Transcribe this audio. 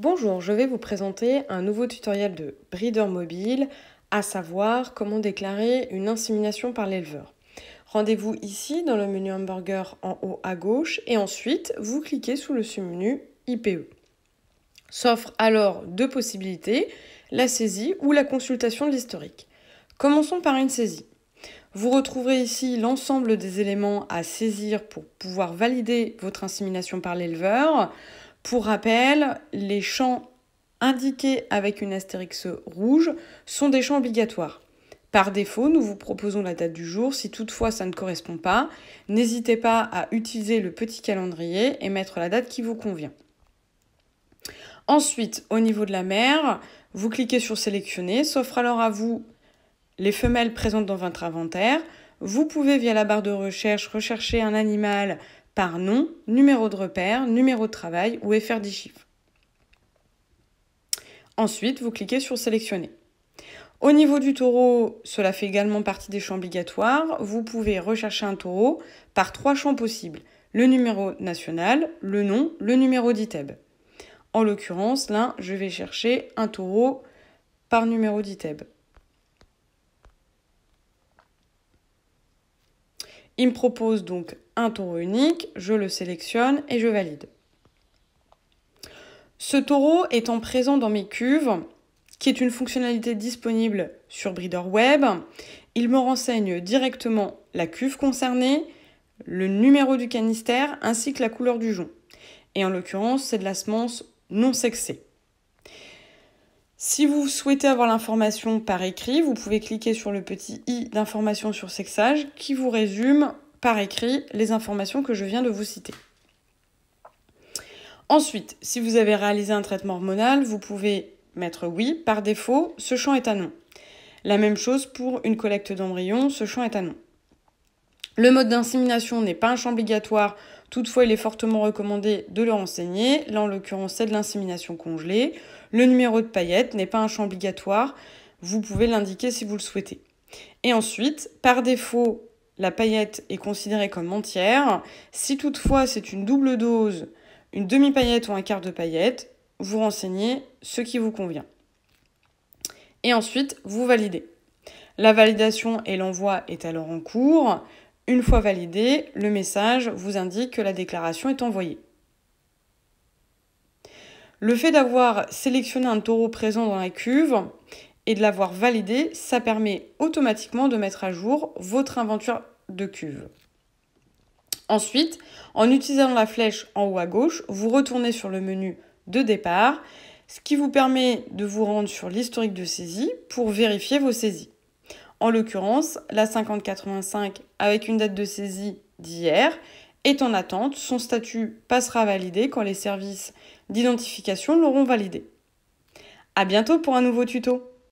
Bonjour, je vais vous présenter un nouveau tutoriel de Breeder Mobile, à savoir comment déclarer une insémination par l'éleveur. Rendez-vous ici dans le menu hamburger en haut à gauche et ensuite vous cliquez sous le sous-menu IPE. S'offrent alors deux possibilités, la saisie ou la consultation de l'historique. Commençons par une saisie. Vous retrouverez ici l'ensemble des éléments à saisir pour pouvoir valider votre insémination par l'éleveur. Pour rappel, les champs indiqués avec une astérix rouge sont des champs obligatoires. Par défaut, nous vous proposons la date du jour. Si toutefois ça ne correspond pas, n'hésitez pas à utiliser le petit calendrier et mettre la date qui vous convient. Ensuite, au niveau de la mère, vous cliquez sur sélectionner, s'offre alors à vous les femelles présentes dans votre inventaire. Vous pouvez via la barre de recherche rechercher un animal par nom, numéro de repère, numéro de travail ou FR 10 chiffres. Ensuite, vous cliquez sur Sélectionner. Au niveau du taureau, cela fait également partie des champs obligatoires. Vous pouvez rechercher un taureau par trois champs possibles. Le numéro national, le nom, le numéro d'ITEB. En l'occurrence, là, je vais chercher un taureau par numéro d'ITEB. Il me propose donc un taureau unique, je le sélectionne et je valide. Ce taureau étant présent dans mes cuves, qui est une fonctionnalité disponible sur Breeder Web, il me renseigne directement la cuve concernée, le numéro du canistère ainsi que la couleur du jonc. Et en l'occurrence, c'est de la semence non sexée. Si vous souhaitez avoir l'information par écrit, vous pouvez cliquer sur le petit i d'information sur sexage qui vous résume par écrit les informations que je viens de vous citer. Ensuite, si vous avez réalisé un traitement hormonal, vous pouvez mettre oui. Par défaut, ce champ est à non. La même chose pour une collecte d'embryons, ce champ est à non. Le mode d'insémination n'est pas un champ obligatoire, toutefois il est fortement recommandé de le renseigner. Là en l'occurrence c'est de l'insémination congelée. Le numéro de paillette n'est pas un champ obligatoire, vous pouvez l'indiquer si vous le souhaitez. Et ensuite, par défaut, la paillette est considérée comme entière. Si toutefois c'est une double dose, une demi-paillette ou un quart de paillette, vous renseignez ce qui vous convient. Et ensuite, vous validez. La validation et l'envoi est alors en cours. Une fois validé, le message vous indique que la déclaration est envoyée. Le fait d'avoir sélectionné un taureau présent dans la cuve et de l'avoir validé, ça permet automatiquement de mettre à jour votre inventaire de cuve. Ensuite, en utilisant la flèche en haut à gauche, vous retournez sur le menu de départ, ce qui vous permet de vous rendre sur l'historique de saisie pour vérifier vos saisies. En l'occurrence, la 5085 avec une date de saisie d'hier est en attente. Son statut passera validé quand les services d'identification l'auront validé. A bientôt pour un nouveau tuto.